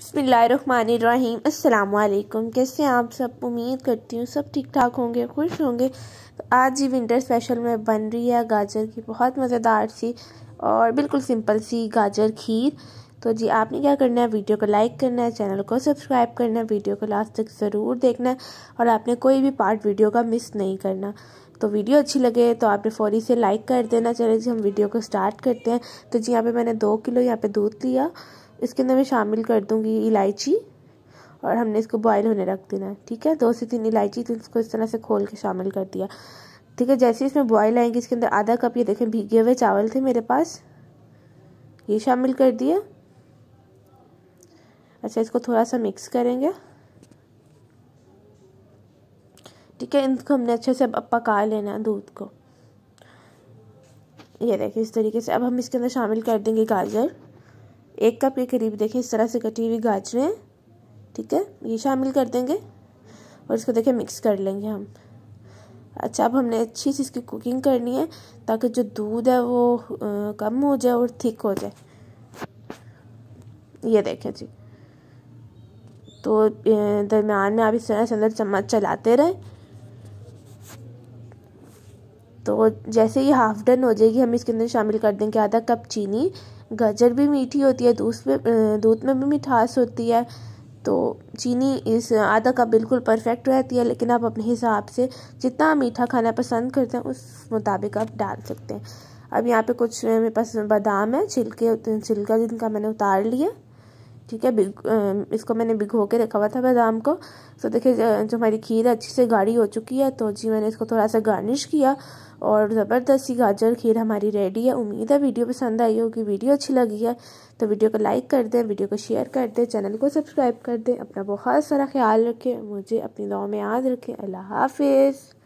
बसमीम अल्लाम कैसे आप सब उम्मीद करती हूँ सब ठीक ठाक होंगे खुश होंगे तो आज ही विंटर स्पेशल में बन रही है गाजर की बहुत मज़ेदार सी और बिल्कुल सिंपल सी गाजर खीर तो जी आपने क्या करना है वीडियो को लाइक करना है चैनल को सब्सक्राइब करना है वीडियो को लास्ट तक ज़रूर देखना है और आपने कोई भी पार्ट वीडियो का मिस नहीं करना तो वीडियो अच्छी लगे तो आपने फौरी से लाइक कर देना चले जी हम वीडियो को स्टार्ट करते हैं तो जी यहाँ पे मैंने दो किलो यहाँ पे दूध लिया इसके अंदर मैं शामिल कर दूँगी इलायची और हमने इसको बॉयल होने रख देना है ठीक है दो से तीन इलायची तो इसको इस तरह से खोल के शामिल कर दिया ठीक है जैसे इसमें बॉयल आएंगे इसके अंदर आधा कप ये देखें भीगे हुए चावल थे मेरे पास ये शामिल कर दिया अच्छा इसको थोड़ा सा मिक्स करेंगे ठीक है इनको हमने अच्छे से अब पका लेना है दूध को ये देखें इस तरीके से अब हम इसके अंदर शामिल कर देंगे गाजर एक कप के करीब देखें इस तरह से कटी हुई गाजरें ठीक है ये शामिल कर देंगे और इसको देखें मिक्स कर लेंगे हम अच्छा अब हमने अच्छी सी इसकी कुकिंग करनी है ताकि जो दूध है वो कम हो जाए और थिक हो जाए ये देखें जी तो दरमियान में आप इस तरह से अंदर चम्मच चलाते रहें तो जैसे ही हाफ डन हो जाएगी हम इसके अंदर शामिल कर देंगे आधा कप चीनी गाजर भी मीठी होती है दूध में दूध में भी मिठास होती है तो चीनी इस आधा कप बिल्कुल परफेक्ट रहती है लेकिन आप अपने हिसाब से जितना मीठा खाना पसंद करते हैं उस मुताबिक आप डाल सकते हैं अब यहाँ पे कुछ मेरे पास बादाम है छिलके छिलका जिनका मैंने उतार लिया ठीक है इसको मैंने भिगो के रखा हुआ था बादाम को तो देखिए जो हमारी खीर है अच्छी से गाढ़ी हो चुकी है तो जी मैंने इसको थोड़ा सा गार्निश किया और ज़बरदस्ती गाजर खीर हमारी रेडी है उम्मीद है वीडियो पसंद आई होगी वीडियो अच्छी लगी है तो वीडियो को लाइक कर दें वीडियो को शेयर कर दें चैनल को सब्सक्राइब कर दें अपना बहुत सारा ख्याल रखें मुझे अपनी दुआ में याद रखें अल्लाह हाफिज़